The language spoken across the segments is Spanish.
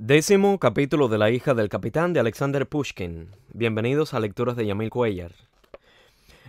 Décimo capítulo de La hija del capitán de Alexander Pushkin. Bienvenidos a Lecturas de Yamil Cuellar.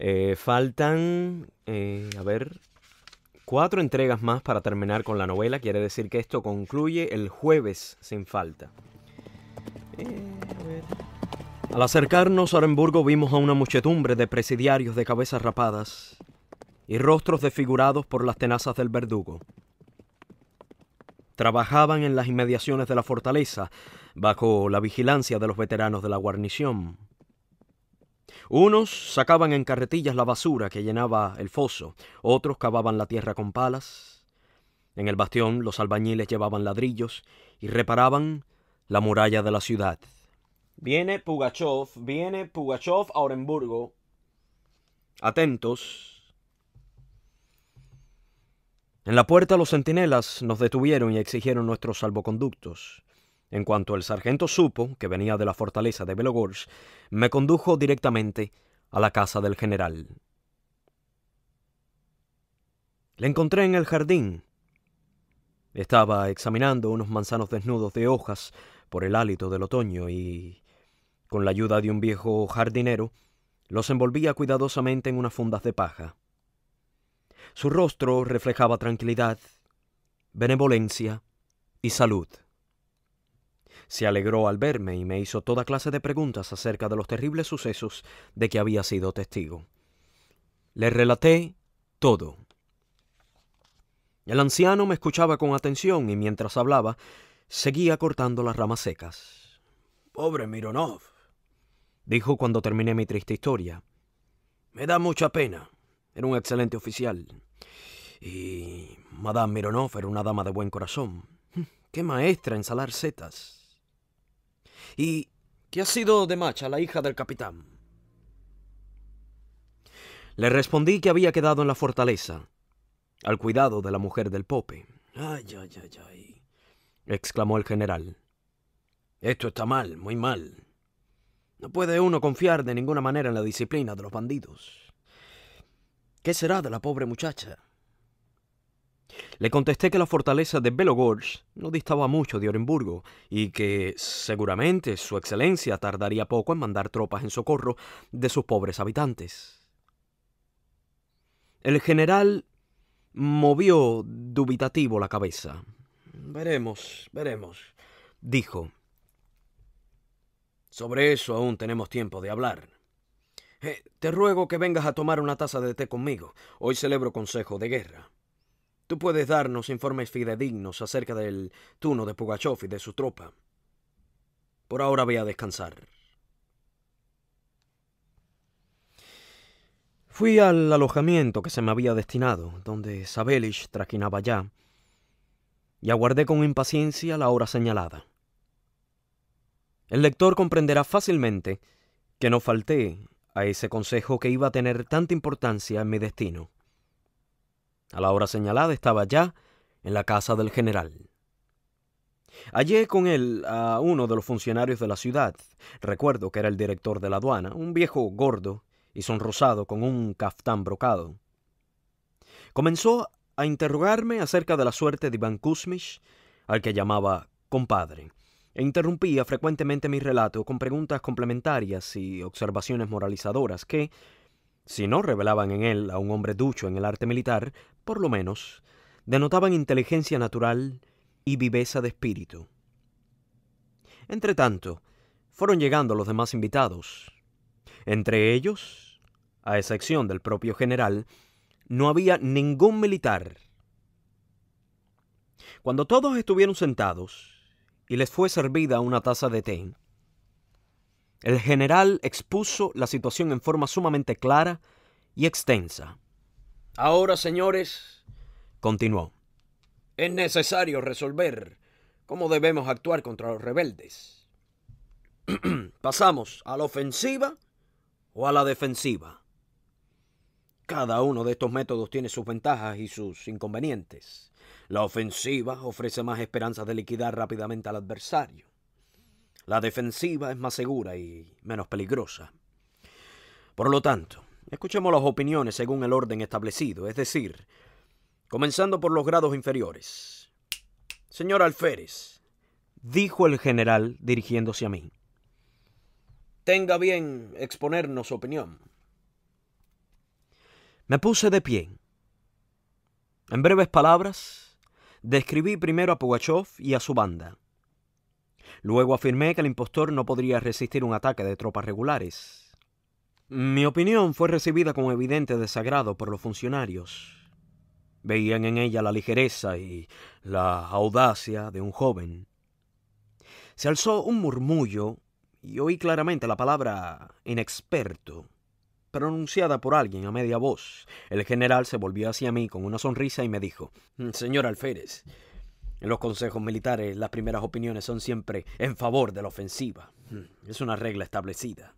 Eh, faltan, eh, a ver, cuatro entregas más para terminar con la novela. Quiere decir que esto concluye el jueves sin falta. Eh, Al acercarnos a Orenburgo vimos a una muchedumbre de presidiarios de cabezas rapadas y rostros desfigurados por las tenazas del verdugo trabajaban en las inmediaciones de la fortaleza, bajo la vigilancia de los veteranos de la guarnición. Unos sacaban en carretillas la basura que llenaba el foso, otros cavaban la tierra con palas. En el bastión los albañiles llevaban ladrillos y reparaban la muralla de la ciudad. Viene Pugachov, viene Pugachov a Orenburgo. Atentos, en la puerta los centinelas nos detuvieron y exigieron nuestros salvoconductos. En cuanto el sargento supo que venía de la fortaleza de Belogorsk, me condujo directamente a la casa del general. Le encontré en el jardín. Estaba examinando unos manzanos desnudos de hojas por el hálito del otoño y, con la ayuda de un viejo jardinero, los envolvía cuidadosamente en unas fundas de paja. Su rostro reflejaba tranquilidad, benevolencia y salud. Se alegró al verme y me hizo toda clase de preguntas acerca de los terribles sucesos de que había sido testigo. Le relaté todo. El anciano me escuchaba con atención y mientras hablaba, seguía cortando las ramas secas. Pobre Mironov, dijo cuando terminé mi triste historia. Me da mucha pena. Era un excelente oficial. Y Madame Mironoff era una dama de buen corazón. ¡Qué maestra en salar setas! ¿Y qué ha sido de Macha, la hija del capitán? Le respondí que había quedado en la fortaleza, al cuidado de la mujer del Pope. ¡Ay, ay, ay, ay! exclamó el general. Esto está mal, muy mal. No puede uno confiar de ninguna manera en la disciplina de los bandidos. ¿Qué será de la pobre muchacha? Le contesté que la fortaleza de Belogorsk no distaba mucho de Orenburgo y que seguramente su excelencia tardaría poco en mandar tropas en socorro de sus pobres habitantes. El general movió dubitativo la cabeza. Veremos, veremos, dijo. Sobre eso aún tenemos tiempo de hablar. Eh, te ruego que vengas a tomar una taza de té conmigo. Hoy celebro consejo de guerra. Tú puedes darnos informes fidedignos acerca del tuno de Pugachov y de su tropa. Por ahora voy a descansar. Fui al alojamiento que se me había destinado, donde Sabelich traquinaba ya, y aguardé con impaciencia la hora señalada. El lector comprenderá fácilmente que no falté a ese consejo que iba a tener tanta importancia en mi destino. A la hora señalada estaba ya en la casa del general. Hallé con él a uno de los funcionarios de la ciudad. Recuerdo que era el director de la aduana, un viejo gordo y sonrosado con un caftán brocado. Comenzó a interrogarme acerca de la suerte de Iván Kuzmich, al que llamaba compadre e interrumpía frecuentemente mi relato con preguntas complementarias y observaciones moralizadoras que, si no revelaban en él a un hombre ducho en el arte militar, por lo menos, denotaban inteligencia natural y viveza de espíritu. Entretanto, fueron llegando los demás invitados. Entre ellos, a excepción del propio general, no había ningún militar. Cuando todos estuvieron sentados, y les fue servida una taza de té. El general expuso la situación en forma sumamente clara y extensa. Ahora, señores, continuó, es necesario resolver cómo debemos actuar contra los rebeldes. ¿Pasamos a la ofensiva o a la defensiva? Cada uno de estos métodos tiene sus ventajas y sus inconvenientes. La ofensiva ofrece más esperanza de liquidar rápidamente al adversario. La defensiva es más segura y menos peligrosa. Por lo tanto, escuchemos las opiniones según el orden establecido, es decir, comenzando por los grados inferiores. Señor Alférez, dijo el general dirigiéndose a mí, tenga bien exponernos su opinión. Me puse de pie. En breves palabras, Describí primero a Pugachov y a su banda. Luego afirmé que el impostor no podría resistir un ataque de tropas regulares. Mi opinión fue recibida con evidente desagrado por los funcionarios. Veían en ella la ligereza y la audacia de un joven. Se alzó un murmullo y oí claramente la palabra inexperto pronunciada por alguien a media voz. El general se volvió hacia mí con una sonrisa y me dijo, mm, Señor Alférez, en los consejos militares las primeras opiniones son siempre en favor de la ofensiva. Mm, es una regla establecida.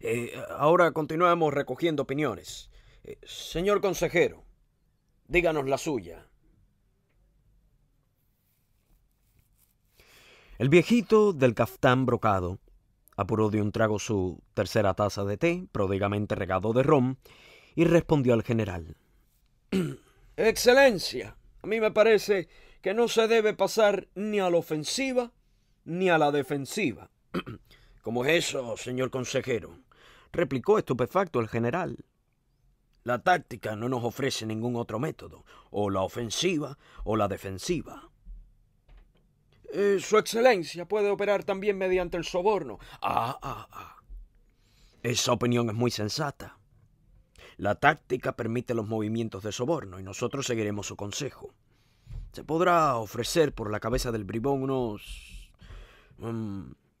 Eh, ahora continuamos recogiendo opiniones. Eh, señor consejero, díganos la suya. El viejito del caftán brocado Apuró de un trago su tercera taza de té, pródigamente regado de ron, y respondió al general. Excelencia, a mí me parece que no se debe pasar ni a la ofensiva ni a la defensiva. ¿Cómo es eso, señor consejero? replicó estupefacto el general. La táctica no nos ofrece ningún otro método, o la ofensiva o la defensiva. Eh, su excelencia puede operar también mediante el soborno. Ah, ah, ah. Esa opinión es muy sensata. La táctica permite los movimientos de soborno y nosotros seguiremos su consejo. Se podrá ofrecer por la cabeza del bribón unos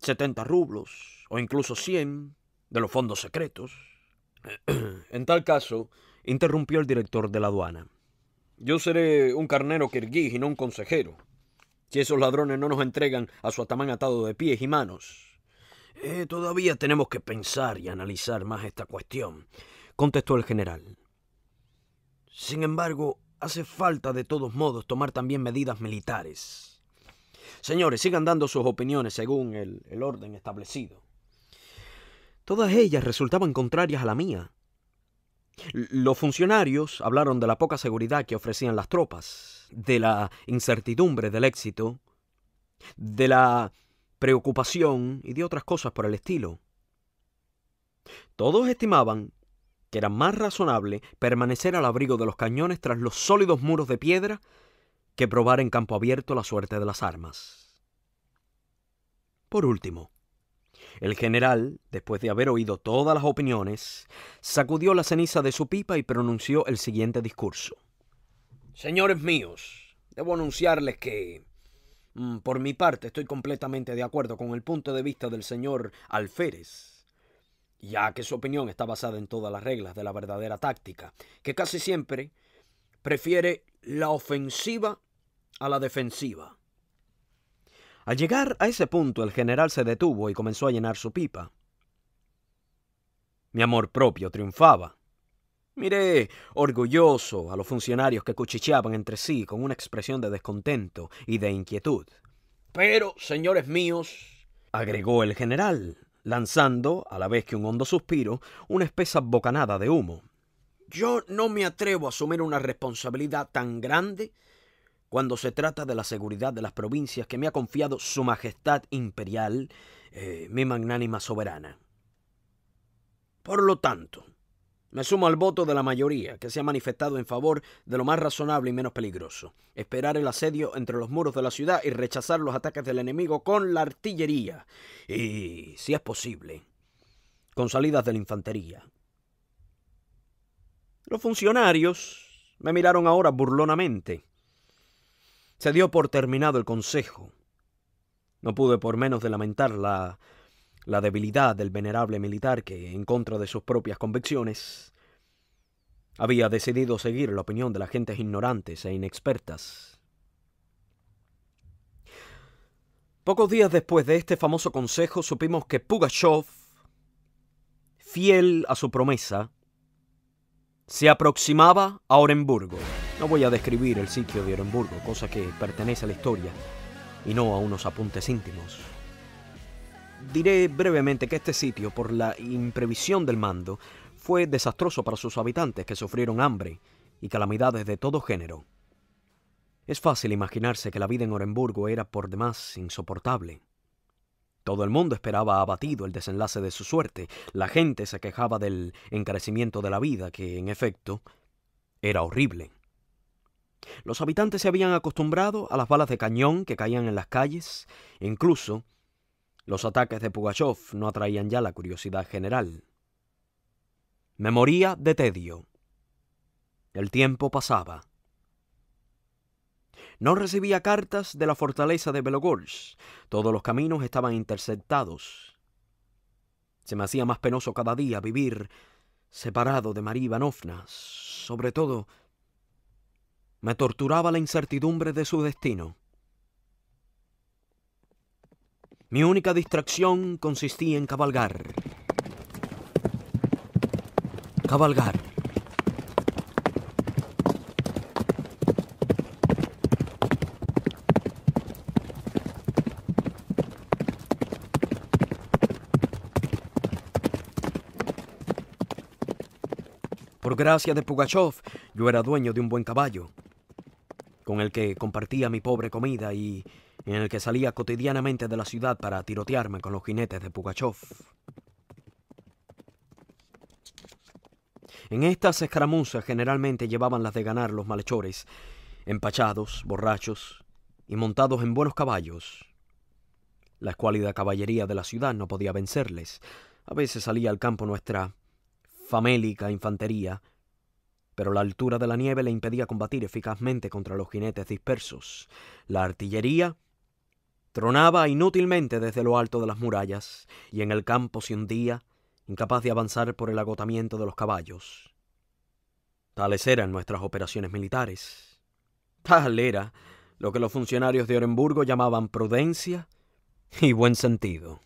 70 mm, rublos o incluso 100 de los fondos secretos. en tal caso, interrumpió el director de la aduana. Yo seré un carnero kirguí y no un consejero si esos ladrones no nos entregan a su atamán atado de pies y manos. Eh, todavía tenemos que pensar y analizar más esta cuestión, contestó el general. Sin embargo, hace falta de todos modos tomar también medidas militares. Señores, sigan dando sus opiniones según el, el orden establecido. Todas ellas resultaban contrarias a la mía, los funcionarios hablaron de la poca seguridad que ofrecían las tropas, de la incertidumbre del éxito, de la preocupación y de otras cosas por el estilo. Todos estimaban que era más razonable permanecer al abrigo de los cañones tras los sólidos muros de piedra que probar en campo abierto la suerte de las armas. Por último, el general, después de haber oído todas las opiniones, sacudió la ceniza de su pipa y pronunció el siguiente discurso. Señores míos, debo anunciarles que, mm, por mi parte, estoy completamente de acuerdo con el punto de vista del señor Alférez, ya que su opinión está basada en todas las reglas de la verdadera táctica, que casi siempre prefiere la ofensiva a la defensiva. Al llegar a ese punto, el general se detuvo y comenzó a llenar su pipa. Mi amor propio triunfaba. Miré, orgulloso, a los funcionarios que cuchicheaban entre sí con una expresión de descontento y de inquietud. Pero, señores míos, agregó el general, lanzando, a la vez que un hondo suspiro, una espesa bocanada de humo. Yo no me atrevo a asumir una responsabilidad tan grande cuando se trata de la seguridad de las provincias que me ha confiado Su Majestad Imperial, eh, mi magnánima soberana. Por lo tanto, me sumo al voto de la mayoría que se ha manifestado en favor de lo más razonable y menos peligroso, esperar el asedio entre los muros de la ciudad y rechazar los ataques del enemigo con la artillería y, si es posible, con salidas de la infantería. Los funcionarios me miraron ahora burlonamente se dio por terminado el consejo. No pude por menos de lamentar la, debilidad del venerable militar que, en contra de sus propias convicciones, había decidido seguir la opinión de las gentes ignorantes e inexpertas. Pocos días después de este famoso consejo supimos que Pugachev, fiel a su promesa, se aproximaba a Orenburgo. No voy a describir el sitio de Orenburgo, cosa que pertenece a la historia y no a unos apuntes íntimos. Diré brevemente que este sitio, por la imprevisión del mando, fue desastroso para sus habitantes que sufrieron hambre y calamidades de todo género. Es fácil imaginarse que la vida en Orenburgo era por demás insoportable. Todo el mundo esperaba abatido el desenlace de su suerte. La gente se quejaba del encarecimiento de la vida, que en efecto era horrible. Los habitantes se habían acostumbrado a las balas de cañón que caían en las calles, incluso los ataques de Pugachov no atraían ya la curiosidad general. Me moría de tedio. El tiempo pasaba. No recibía cartas de la fortaleza de Belogorsk. Todos los caminos estaban interceptados. Se me hacía más penoso cada día vivir separado de María Ivanovna, sobre todo me torturaba la incertidumbre de su destino. Mi única distracción consistía en cabalgar. Cabalgar. Por gracia de Pugachov, yo era dueño de un buen caballo con el que compartía mi pobre comida y en el que salía cotidianamente de la ciudad para tirotearme con los jinetes de Pugachov. En estas escaramuzas generalmente llevaban las de ganar los malhechores, empachados, borrachos y montados en buenos caballos. La escuálida caballería de la ciudad no podía vencerles. A veces salía al campo nuestra famélica infantería, pero la altura de la nieve le impedía combatir eficazmente contra los jinetes dispersos. La artillería tronaba inútilmente desde lo alto de las murallas, y en el campo se hundía, incapaz de avanzar por el agotamiento de los caballos. Tales eran nuestras operaciones militares. Tal era lo que los funcionarios de Orenburgo llamaban prudencia y buen sentido.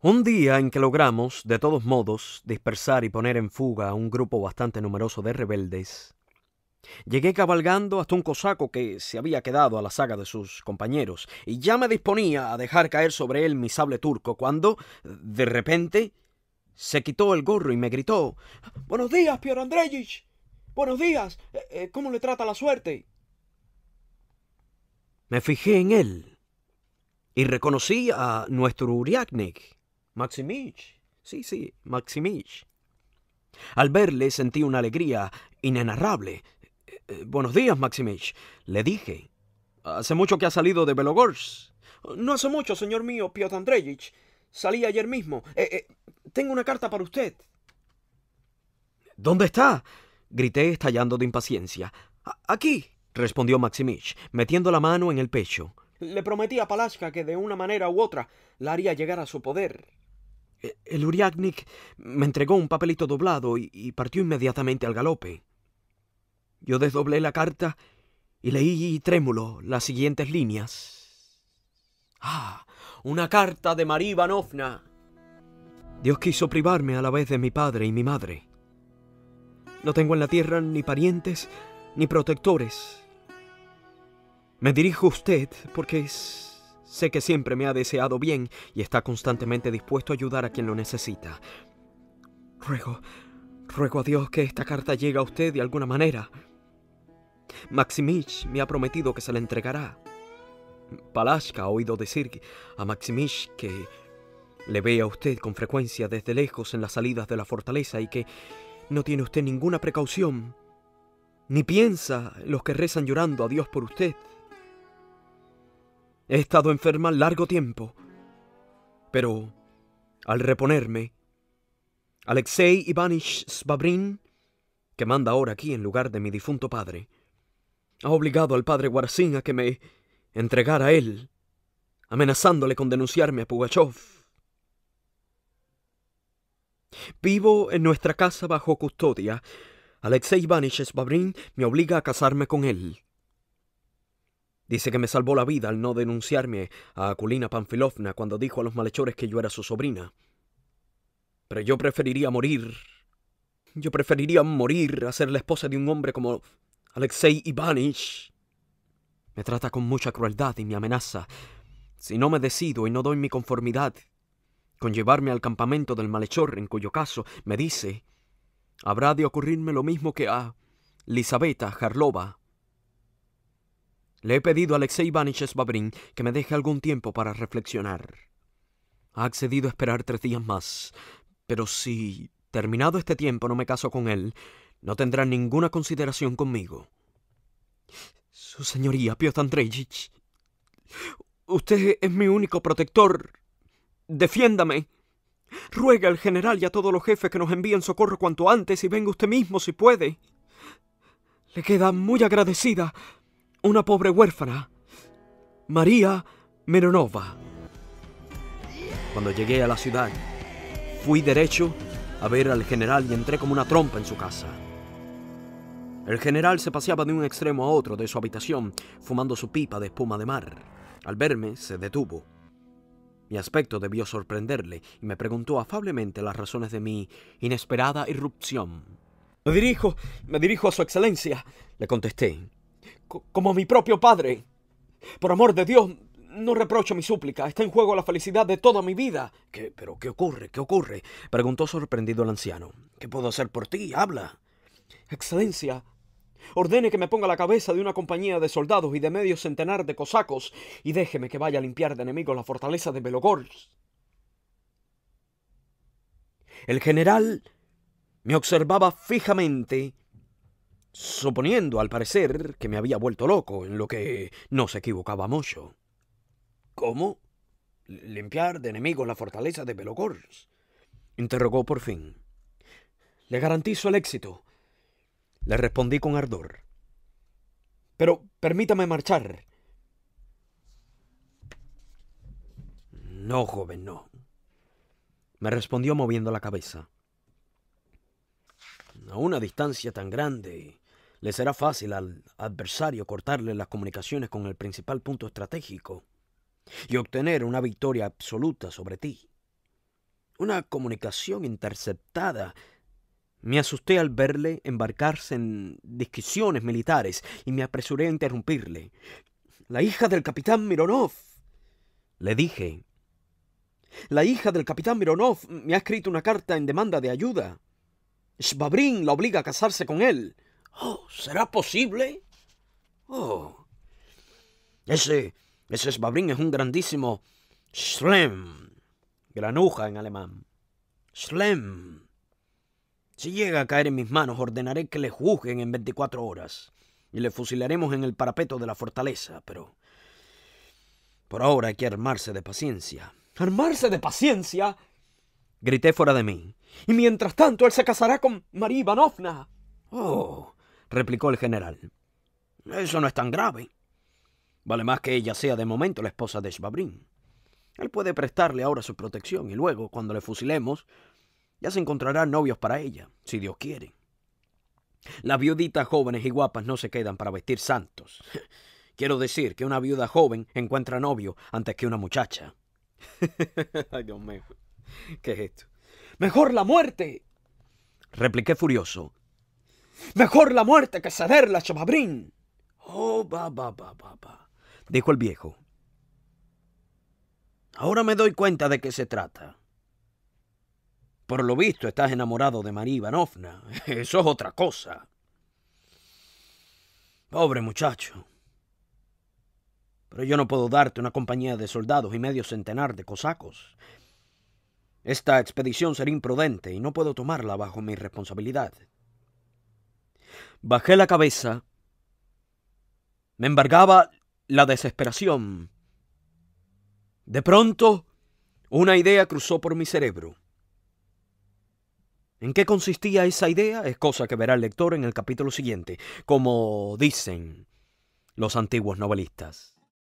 Un día en que logramos, de todos modos, dispersar y poner en fuga a un grupo bastante numeroso de rebeldes, llegué cabalgando hasta un cosaco que se había quedado a la saga de sus compañeros, y ya me disponía a dejar caer sobre él mi sable turco, cuando, de repente, se quitó el gorro y me gritó Buenos días, Piotr Andreyich. Buenos días. Eh, eh, ¿Cómo le trata la suerte? Me fijé en él y reconocí a nuestro Uriaknik Maximich. Sí, sí, Maximich. Al verle sentí una alegría inenarrable. Eh, eh, buenos días, Maximich, le dije. Hace mucho que ha salido de Belogorsk. No hace mucho, señor mío, Piotr Andreyich. Salí ayer mismo. Eh, tengo una carta para usted. ¿Dónde está? grité estallando de impaciencia. Aquí, respondió Maximich, metiendo la mano en el pecho. Le prometí a Palashka que de una manera u otra la haría llegar a su poder. El Uriaknik me entregó un papelito doblado y, partió inmediatamente al galope. Yo desdoblé la carta y leí trémulo las siguientes líneas. ¡Ah! Una carta de María Ivanovna. Dios quiso privarme a la vez de mi padre y mi madre. No tengo en la tierra ni parientes ni protectores. Me dirijo a usted porque es Sé que siempre me ha deseado bien y está constantemente dispuesto a ayudar a quien lo necesita. Ruego, ruego a Dios que esta carta llegue a usted de alguna manera. Maximich me ha prometido que se la entregará. Palashka ha oído decir a Maximich que le ve a usted con frecuencia desde lejos en las salidas de la fortaleza y que no tiene usted ninguna precaución, ni piensa los que rezan llorando a Dios por usted. He estado enferma largo tiempo, pero al reponerme, Alexei Ivánich Svabrin, que manda ahora aquí en lugar de mi difunto padre, ha obligado al padre Guaracín a que me entregara a él, amenazándole con denunciarme a Pugachev. Vivo en nuestra casa bajo custodia. Alexei Ivánich Svabrin me obliga a casarme con él. Dice que me salvó la vida al no denunciarme a Akulina Panfilovna cuando dijo a los malhechores que yo era su sobrina. Pero yo preferiría morir. Yo preferiría morir a ser la esposa de un hombre como Alexei Ivanich. Me trata con mucha crueldad y me amenaza. Si no me decido y no doy mi conformidad con llevarme al campamento del malhechor, en cuyo caso me dice, habrá de ocurrirme lo mismo que a Lisabeta Jarlova, le he pedido a Alexei Ivanich Babrin que me deje algún tiempo para reflexionar. Ha accedido a esperar tres días más, pero si, terminado este tiempo, no me caso con él, no tendrá ninguna consideración conmigo. Su señoría, Piotr Andreyich, usted es mi único protector. Defiéndame. Ruega al general y a todos los jefes que nos envíen socorro cuanto antes y venga usted mismo si puede. Le queda muy agradecida una pobre huérfana, María Meronova. Cuando llegué a la ciudad, fui derecho a ver al general y entré como una trompa en su casa. El general se paseaba de un extremo a otro de su habitación, fumando su pipa de espuma de mar. Al verme, se detuvo. Mi aspecto debió sorprenderle y me preguntó afablemente las razones de mi inesperada irrupción. Me dirijo, me dirijo a su excelencia, le contesté como mi propio padre. Por amor de Dios, no reprocho mi súplica. Está en juego la felicidad de toda mi vida. ¿Qué, pero qué ocurre? ¿Qué ocurre? preguntó sorprendido el anciano. ¿Qué puedo hacer por ti? Habla. Excelencia, ordene que me ponga la cabeza de una compañía de soldados y de medio centenar de cosacos y déjeme que vaya a limpiar de enemigos la fortaleza de Belogorsk. El general me observaba fijamente suponiendo al parecer que me había vuelto loco, en lo que no se equivocaba mucho. ¿Cómo? ¿Limpiar de enemigos la fortaleza de Belogors? interrogó por fin. Le garantizo el éxito, le respondí con ardor. Pero permítame marchar. No, joven, no, me respondió moviendo la cabeza a una distancia tan grande, le será fácil al adversario cortarle las comunicaciones con el principal punto estratégico y obtener una victoria absoluta sobre ti. Una comunicación interceptada. Me asusté al verle embarcarse en discusiones militares y me apresuré a interrumpirle. La hija del capitán Mironov. Le dije. La hija del capitán Mironov me ha escrito una carta en demanda de ayuda. Shbabrin la obliga a casarse con él. Oh, ¿será posible? Oh. Ese, ese Shbabrin es un grandísimo Schlem. Granuja en alemán. Schlem. Si llega a caer en mis manos, ordenaré que le juzguen en 24 horas y le fusilaremos en el parapeto de la fortaleza, pero... Por ahora hay que armarse de paciencia. ¿Armarse de paciencia? Grité fuera de mí. Y mientras tanto, él se casará con María Ivanovna. Oh, replicó el general. Eso no es tan grave. Vale más que ella sea de momento la esposa de Shvabrin. Él puede prestarle ahora su protección y luego, cuando le fusilemos, ya se encontrarán novios para ella, si Dios quiere. Las viuditas jóvenes y guapas no se quedan para vestir santos. Quiero decir que una viuda joven encuentra novio antes que una muchacha. Ay, Dios mío. ¿Qué es esto? Mejor la muerte. Repliqué furioso. Mejor la muerte que cederla, Chababrín. Oh, va, va, dijo el viejo. Ahora me doy cuenta de qué se trata. Por lo visto estás enamorado de María Ivanovna. Eso es otra cosa. Pobre muchacho. Pero yo no puedo darte una compañía de soldados y medio centenar de cosacos esta expedición sería imprudente y no puedo tomarla bajo mi responsabilidad. Bajé la cabeza. Me embargaba la desesperación. De pronto, una idea cruzó por mi cerebro. ¿En qué consistía esa idea? Es cosa que verá el lector en el capítulo siguiente, como dicen los antiguos novelistas.